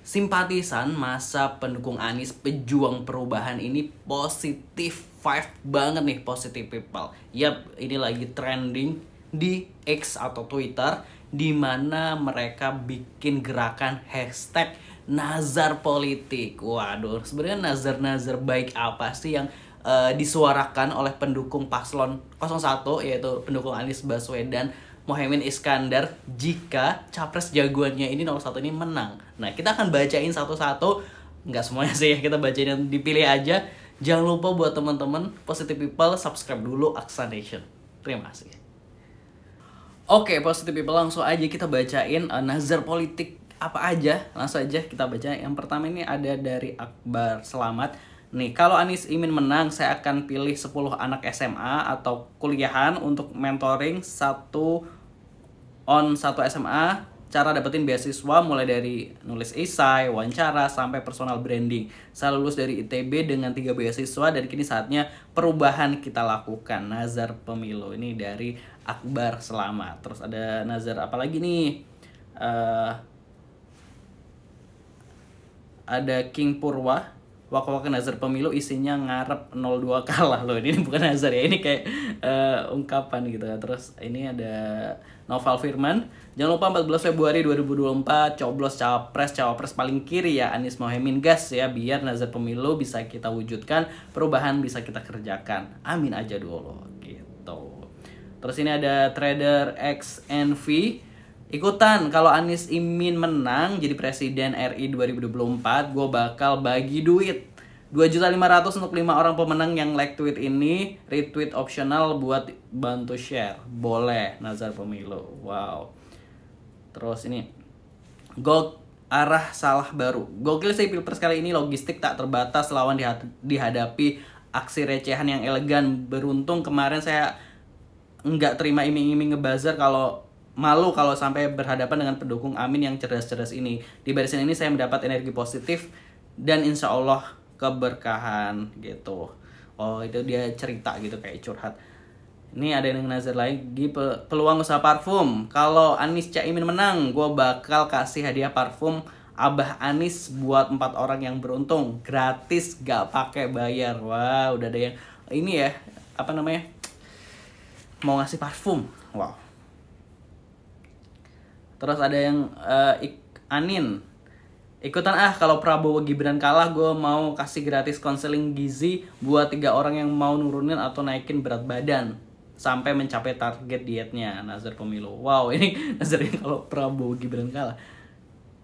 simpatisan masa pendukung Anies pejuang perubahan ini positif five banget nih positive people. Yap, ini lagi trending di X atau Twitter di mana mereka bikin gerakan hashtag nazar politik. Waduh, sebenarnya nazar-nazar baik apa sih yang uh, disuarakan oleh pendukung paslon 01 yaitu pendukung Anies Baswedan Mohaimin Iskandar jika capres jagoannya ini nomor satu ini menang. Nah, kita akan bacain satu-satu. Nggak semuanya sih ya, kita bacain yang dipilih aja. Jangan lupa buat teman-teman Positive People subscribe dulu Aksa Nation. Terima kasih. Oke, Positive People langsung aja kita bacain uh, nazar politik apa aja. Langsung aja kita baca. Yang pertama ini ada dari Akbar Selamat. Nih, kalau Anies Imin menang, saya akan pilih 10 anak SMA atau kuliahan untuk mentoring satu on satu SMA cara dapetin beasiswa mulai dari nulis esai, wawancara, sampai personal branding. Saya lulus dari ITB dengan tiga beasiswa dan kini saatnya perubahan kita lakukan. Nazar Pemilu ini dari Akbar Selama. Terus ada Nazar Apalagi lagi nih? Uh, ada King Purwa wak nazar pemilu isinya ngarep 02 kalah loh ini bukan nazar ya ini kayak uh, ungkapan gitu ya terus ini ada Novel Firman jangan lupa 14 Februari 2024 coblos cawapres cawapres paling kiri ya Anies Mohaimin gas ya biar nazar pemilu bisa kita wujudkan perubahan bisa kita kerjakan amin aja dulu gitu terus ini ada trader XNV Ikutan, kalau Anies Imin menang jadi presiden RI 2024, gue bakal bagi duit. 2.500 untuk 5 orang pemenang yang like tweet ini, retweet optional buat bantu share. Boleh, Nazar Pemilu. Wow. Terus ini, go arah salah baru. Gokil sih Pilpres kali ini logistik tak terbatas lawan dihadapi aksi recehan yang elegan. Beruntung kemarin saya nggak terima iming-iming ngebazar kalau malu kalau sampai berhadapan dengan pendukung Amin yang cerdas-cerdas ini. Di barisan ini saya mendapat energi positif dan insya Allah keberkahan gitu. Oh itu dia cerita gitu kayak curhat. Ini ada yang nazar lagi peluang usaha parfum. Kalau Anis Caimin menang, gue bakal kasih hadiah parfum Abah Anis buat empat orang yang beruntung, gratis gak pakai bayar. Wah, wow, udah ada yang ini ya apa namanya mau ngasih parfum. Wow terus ada yang uh, Ik Anin ikutan ah kalau Prabowo Gibran kalah gue mau kasih gratis konseling gizi buat tiga orang yang mau nurunin atau naikin berat badan sampai mencapai target dietnya Nazar Pemilu wow ini ini kalau Prabowo Gibran kalah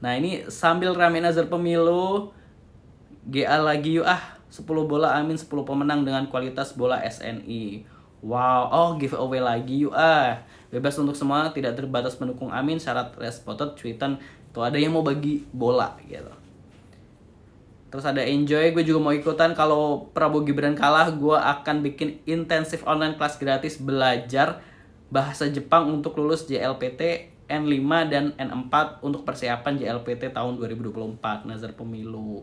nah ini sambil rame Nazar Pemilu GA lagi yuk ah 10 bola amin 10 pemenang dengan kualitas bola SNI Wow, oh giveaway lagi you ah. Bebas untuk semua, tidak terbatas pendukung Amin, syarat respotet, cuitan, tuh ada yang mau bagi bola gitu. Terus ada enjoy, gue juga mau ikutan. Kalau Prabowo Gibran kalah, gue akan bikin intensif online kelas gratis belajar bahasa Jepang untuk lulus JLPT N5 dan N4 untuk persiapan JLPT tahun 2024 Nazar Pemilu.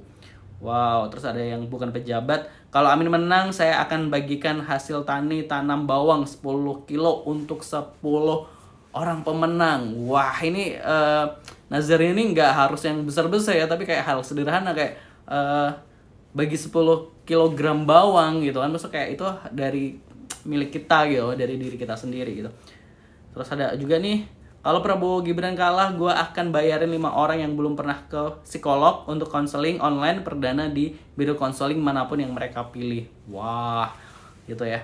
Wow, terus ada yang bukan pejabat. Kalau Amin menang, saya akan bagikan hasil tani tanam bawang 10 kilo untuk 10 orang pemenang. Wah, ini uh, eh, nazar ini nggak harus yang besar-besar ya, tapi kayak hal sederhana kayak uh, bagi 10 kg bawang gitu kan. Maksudnya kayak itu dari milik kita gitu, dari diri kita sendiri gitu. Terus ada juga nih kalau Prabowo Gibran kalah, gue akan bayarin lima orang yang belum pernah ke psikolog untuk konseling online perdana di biro konseling manapun yang mereka pilih. Wah, gitu ya.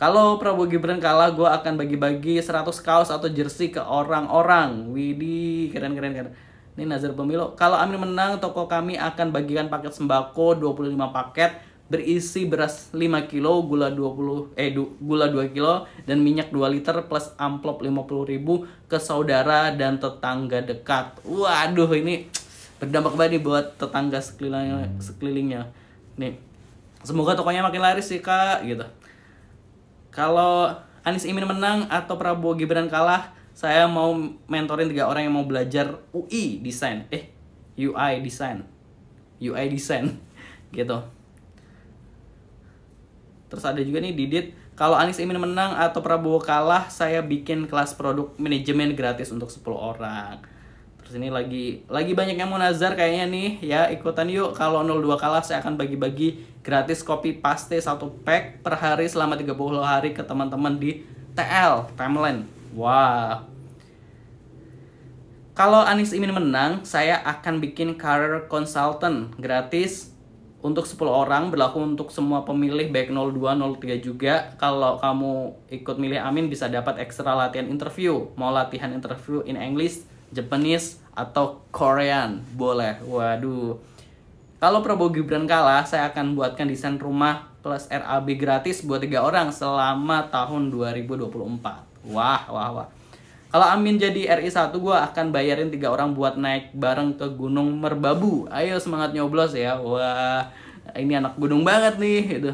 Kalau Prabowo Gibran kalah, gue akan bagi-bagi 100 kaos atau jersey ke orang-orang. Widi, keren-keren keren. Ini nazar pemilu. Kalau Amin menang, toko kami akan bagikan paket sembako 25 paket berisi beras 5 kilo, gula 20 eh du, gula 2 kilo dan minyak 2 liter plus amplop 50.000 ke saudara dan tetangga dekat. Waduh ini berdampak banget nih buat tetangga sekelilingnya hmm. sekelilingnya. Nih. Semoga tokonya makin laris sih Kak gitu. Kalau Anies Imin menang atau Prabowo Gibran kalah, saya mau mentorin tiga orang yang mau belajar UI desain. Eh, UI desain. UI desain gitu Terus ada juga nih Didit, kalau Anies Imin menang atau Prabowo kalah, saya bikin kelas produk manajemen gratis untuk 10 orang. Terus ini lagi lagi banyak yang mau nazar kayaknya nih ya ikutan yuk kalau 02 kalah saya akan bagi-bagi gratis kopi paste satu pack per hari selama 30 hari ke teman-teman di TL Timeline. Wah. Wow. Kalau Anies Imin menang, saya akan bikin career consultant gratis untuk 10 orang berlaku untuk semua pemilih baik 02 03 juga kalau kamu ikut milih Amin bisa dapat ekstra latihan interview mau latihan interview in English Japanese atau Korean boleh waduh kalau Prabowo Gibran kalah saya akan buatkan desain rumah plus RAB gratis buat tiga orang selama tahun 2024 wah wah wah kalau Amin jadi RI1 gue akan bayarin tiga orang buat naik bareng ke Gunung Merbabu. Ayo semangat nyoblos ya. Wah, ini anak gunung banget nih gitu.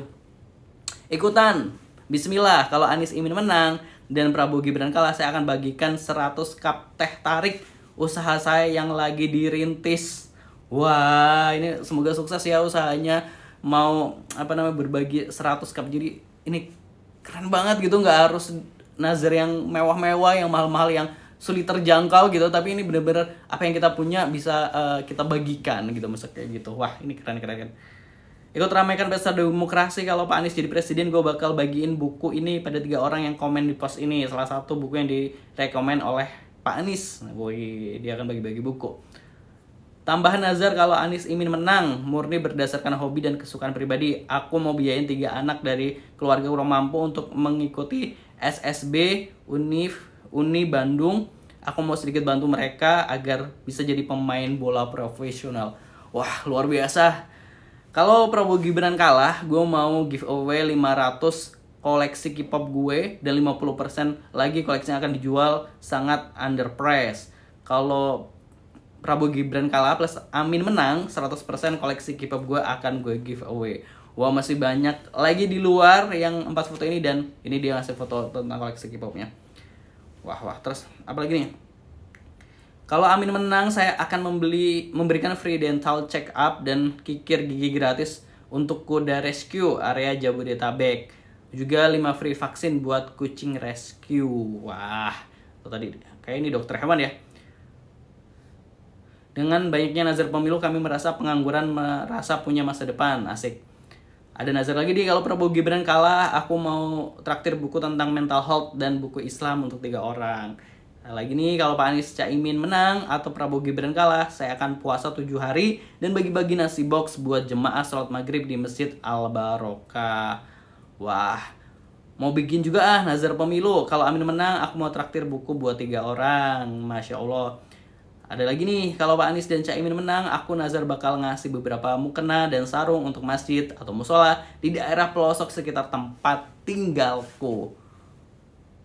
Ikutan. Bismillah, kalau Anies Imin menang dan Prabowo Gibran kalah, saya akan bagikan 100 cup teh tarik usaha saya yang lagi dirintis. Wah, ini semoga sukses ya usahanya. Mau apa namanya berbagi 100 cup. Jadi ini keren banget gitu nggak harus nazar yang mewah-mewah yang mahal-mahal yang sulit terjangkau gitu tapi ini bener-bener apa yang kita punya bisa uh, kita bagikan gitu maksudnya kayak gitu wah ini keren keren, keren. itu teramaikan pesta demokrasi kalau Pak Anies jadi presiden gue bakal bagiin buku ini pada tiga orang yang komen di post ini salah satu buku yang direkomend oleh Pak Anies nah, gue dia akan bagi-bagi buku Tambahan Nazar kalau Anis Imin menang, murni berdasarkan hobi dan kesukaan pribadi. Aku mau biayain tiga anak dari keluarga kurang mampu untuk mengikuti SSB, UNIF, UNI Bandung. Aku mau sedikit bantu mereka agar bisa jadi pemain bola profesional. Wah, luar biasa. Kalau Prabowo Gibran kalah, gue mau giveaway 500 koleksi K-pop gue dan 50% lagi koleksi yang akan dijual sangat underpriced. Kalau Prabowo Gibran kalah plus Amin menang 100% koleksi K-pop gue akan gue giveaway Wah wow, masih banyak lagi di luar yang empat foto ini dan ini dia ngasih foto tentang koleksi K-popnya. Wah wah terus apalagi nih? Kalau Amin menang saya akan membeli memberikan free dental check up dan kikir gigi gratis untuk kuda rescue area Jabodetabek. Juga 5 free vaksin buat kucing rescue. Wah, itu tadi kayak ini dokter hewan ya. Dengan banyaknya nazar pemilu kami merasa pengangguran merasa punya masa depan. Asik. Ada nazar lagi di kalau Prabowo Gibran kalah, aku mau traktir buku tentang mental health dan buku Islam untuk tiga orang. Nah, lagi nih kalau Pak Anies Caimin menang atau Prabowo Gibran kalah, saya akan puasa tujuh hari dan bagi-bagi nasi box buat jemaah sholat maghrib di Masjid Al Barokah. Wah, mau bikin juga ah nazar pemilu. Kalau Amin menang, aku mau traktir buku buat tiga orang. Masya Allah. Ada lagi nih, kalau Pak Anies dan Caimin menang, aku Nazar bakal ngasih beberapa mukena dan sarung untuk masjid atau musola di daerah pelosok sekitar tempat tinggalku.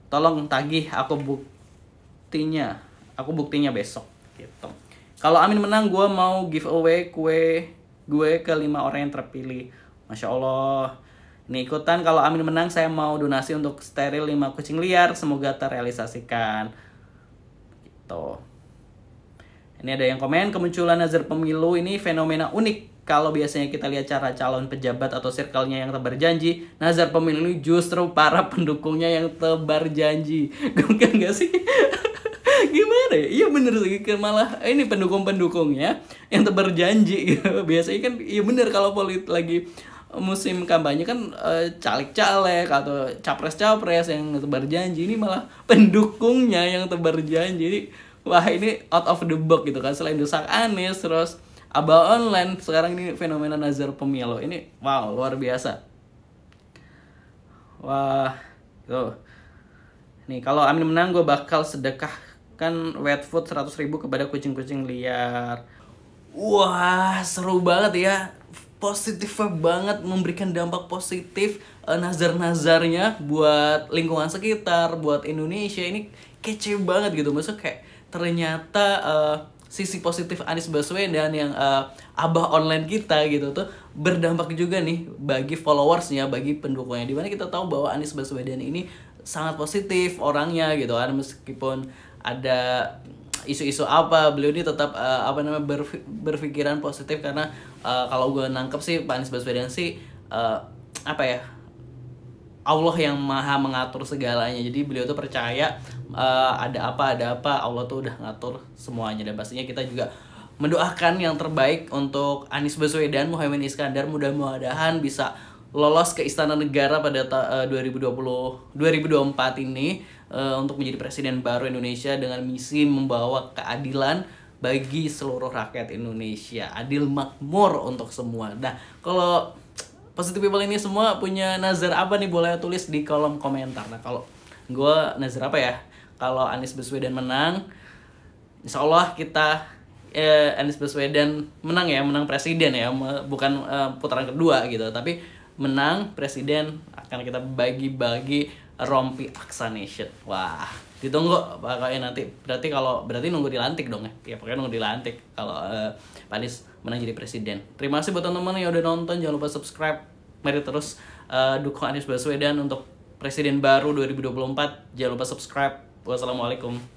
Tolong tagih aku buktinya. Aku buktinya besok gitu. Kalau Amin menang, gue mau giveaway kue gue ke lima orang yang terpilih. Masya Allah. Ini ikutan kalau Amin menang saya mau donasi untuk steril lima kucing liar semoga terrealisasikan. Gitu. Ini ada yang komen, kemunculan nazar pemilu ini fenomena unik. Kalau biasanya kita lihat cara calon pejabat atau circle-nya yang tebar janji, nazar pemilu ini justru para pendukungnya yang tebar janji. Gokil nggak sih? Gimana ya? Iya bener sih, malah ini pendukung-pendukungnya yang tebar janji. Gitu. biasanya kan, iya bener kalau polit lagi musim kampanye kan eh, caleg-caleg atau capres-capres yang tebar janji ini malah pendukungnya yang tebar janji. Jadi wah ini out of the box gitu kan selain desak Anies terus abah online sekarang ini fenomena nazar pemilu ini wow luar biasa wah tuh nih kalau Amin menang gue bakal sedekahkan wet food 100 ribu kepada kucing-kucing liar wah seru banget ya positif banget memberikan dampak positif uh, nazar-nazarnya buat lingkungan sekitar buat Indonesia ini kece banget gitu maksudnya kayak ternyata uh, sisi positif Anies Baswedan yang uh, abah online kita gitu tuh berdampak juga nih bagi followersnya, bagi pendukungnya. Dimana kita tahu bahwa Anies Baswedan ini sangat positif orangnya gitu kan meskipun ada isu-isu apa beliau ini tetap uh, apa namanya berf berpikiran positif karena uh, kalau gue nangkep sih Pak Anies Baswedan sih uh, apa ya Allah yang maha mengatur segalanya jadi beliau tuh percaya uh, ada apa ada apa Allah tuh udah ngatur semuanya dan pastinya kita juga mendoakan yang terbaik untuk Anies Baswedan, Muhammad Iskandar mudah-mudahan bisa lolos ke istana negara pada ta- 2020 eh, 2024 ini uh, untuk menjadi presiden baru Indonesia dengan misi membawa keadilan bagi seluruh rakyat Indonesia, adil makmur untuk semua. Nah, kalau positive people ini semua punya nazar apa nih boleh tulis di kolom komentar. Nah kalau gue nazar apa ya? Kalau Anies Baswedan menang, Insya Allah kita eh, Anies Baswedan menang ya, menang presiden ya, bukan eh, putaran kedua gitu. Tapi menang presiden akan kita bagi-bagi rompi Aksa Nation. Wah, ditunggu pakai nanti. Berarti kalau berarti nunggu dilantik dong ya. Ya pokoknya nunggu dilantik kalau uh, eh, Pak Anies menang jadi presiden. Terima kasih buat teman-teman yang udah nonton. Jangan lupa subscribe. Mari terus uh, dukung Anies Baswedan untuk presiden baru 2024. Jangan lupa subscribe. Wassalamualaikum.